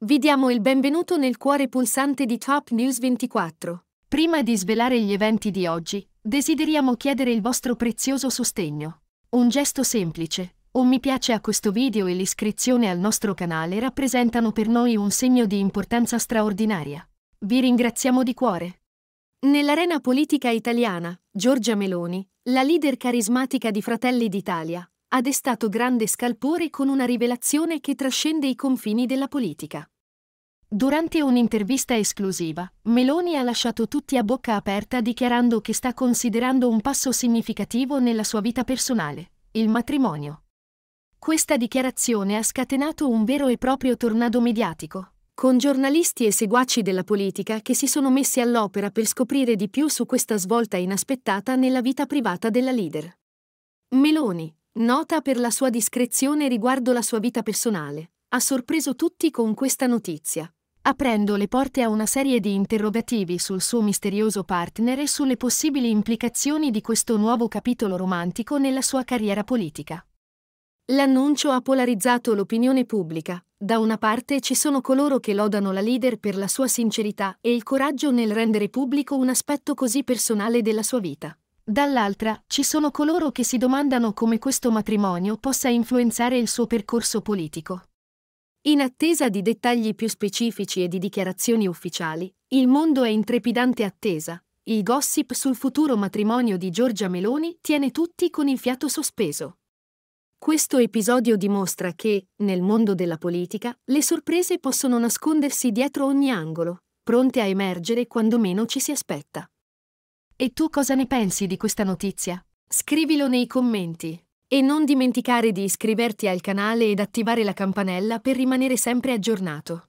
Vi diamo il benvenuto nel cuore pulsante di Top News 24. Prima di svelare gli eventi di oggi, desideriamo chiedere il vostro prezioso sostegno. Un gesto semplice, un mi piace a questo video e l'iscrizione al nostro canale rappresentano per noi un segno di importanza straordinaria. Vi ringraziamo di cuore. Nell'arena politica italiana, Giorgia Meloni, la leader carismatica di Fratelli d'Italia, ha destato grande scalpore con una rivelazione che trascende i confini della politica. Durante un'intervista esclusiva, Meloni ha lasciato tutti a bocca aperta dichiarando che sta considerando un passo significativo nella sua vita personale, il matrimonio. Questa dichiarazione ha scatenato un vero e proprio tornado mediatico, con giornalisti e seguaci della politica che si sono messi all'opera per scoprire di più su questa svolta inaspettata nella vita privata della leader. Meloni, Nota per la sua discrezione riguardo la sua vita personale. Ha sorpreso tutti con questa notizia, aprendo le porte a una serie di interrogativi sul suo misterioso partner e sulle possibili implicazioni di questo nuovo capitolo romantico nella sua carriera politica. L'annuncio ha polarizzato l'opinione pubblica. Da una parte ci sono coloro che lodano la leader per la sua sincerità e il coraggio nel rendere pubblico un aspetto così personale della sua vita. Dall'altra, ci sono coloro che si domandano come questo matrimonio possa influenzare il suo percorso politico. In attesa di dettagli più specifici e di dichiarazioni ufficiali, il mondo è in trepidante attesa. Il gossip sul futuro matrimonio di Giorgia Meloni tiene tutti con il fiato sospeso. Questo episodio dimostra che, nel mondo della politica, le sorprese possono nascondersi dietro ogni angolo, pronte a emergere quando meno ci si aspetta. E tu cosa ne pensi di questa notizia? Scrivilo nei commenti. E non dimenticare di iscriverti al canale ed attivare la campanella per rimanere sempre aggiornato.